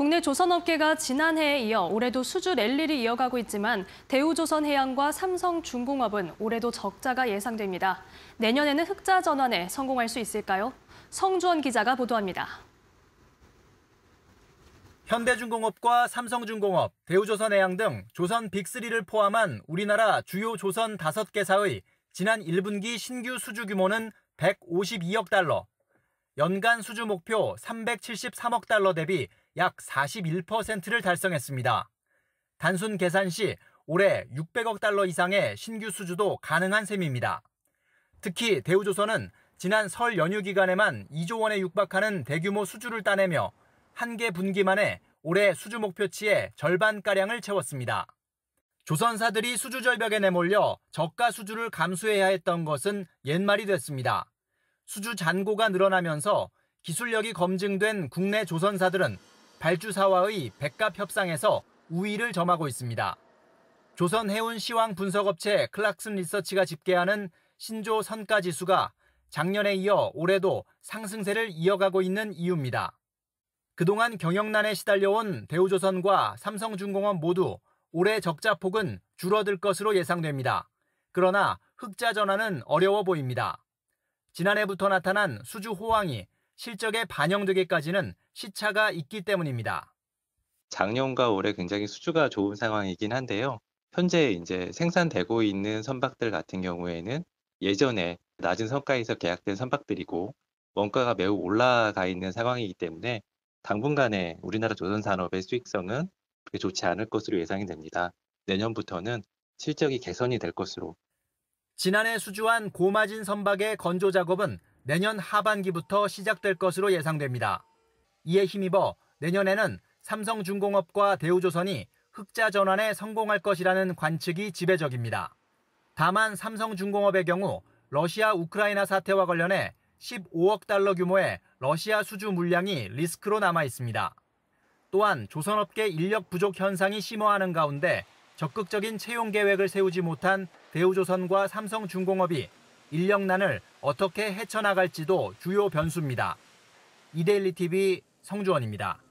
국내 조선업계가 지난해에 이어 올해도 수주 랠리를 이어가고 있지만 대우조선해양과 삼성중공업은 올해도 적자가 예상됩니다. 내년에는 흑자 전환에 성공할 수 있을까요? 성주원 기자가 보도합니다. 현대중공업과 삼성중공업, 대우조선해양 등 조선 빅3를 포함한 우리나라 주요 조선 5개사의 지난 1분기 신규 수주 규모는 152억 달러, 연간 수주 목표 373억 달러 대비 약 41%를 달성했습니다. 단순 계산 시 올해 600억 달러 이상의 신규 수주도 가능한 셈입니다. 특히 대우조선은 지난 설 연휴 기간에만 2조 원에 육박하는 대규모 수주를 따내며 한 개 분기 만에 올해 수주 목표치의 절반가량을 채웠습니다. 조선사들이 수주 절벽에 내몰려 저가 수주를 감수해야 했던 것은 옛말이 됐습니다. 수주 잔고가 늘어나면서 기술력이 검증된 국내 조선사들은 발주사와의 백갑 협상에서 우위를 점하고 있습니다. 조선 해운 시황 분석업체 클락슨 리서치가 집계하는 신조 선가 지수가 작년에 이어 올해도 상승세를 이어가고 있는 이유입니다. 그동안 경영난에 시달려온 대우조선과 삼성중공업 모두 올해 적자 폭은 줄어들 것으로 예상됩니다. 그러나 흑자 전환은 어려워 보입니다. 지난해부터 나타난 수주 호황이 실적에 반영되기까지는 시차가 있기 때문입니다. 작년과 올해 굉장히 수주가 좋은 상황이긴 한데요. 현재 이제 생산되고 있는 선박들 같은 경우에는 예전에 낮은 성과에서 계약된 선박들이고 원가가 매우 올라가 있는 상황이기 때문에 당분간에 우리나라 조선 산업의 수익성은 그렇게 좋지 않을 것으로 예상이 됩니다. 내년부터는 실적이 개선이 될 것으로. 지난해 수주한 고마진 선박의 건조 작업은 내년 하반기부터 시작될 것으로 예상됩니다. 이에 힘입어 내년에는 삼성중공업과 대우조선이 흑자 전환에 성공할 것이라는 관측이 지배적입니다. 다만 삼성중공업의 경우 러시아 우크라이나 사태와 관련해 15억 달러 규모의 러시아 수주 물량이 리스크로 남아 있습니다. 또한 조선업계 인력 부족 현상이 심화하는 가운데 적극적인 채용 계획을 세우지 못한 대우조선과 삼성중공업이 인력난을 어떻게 헤쳐나갈지도 주요 변수입니다. 이데일리 TV 성주원입니다.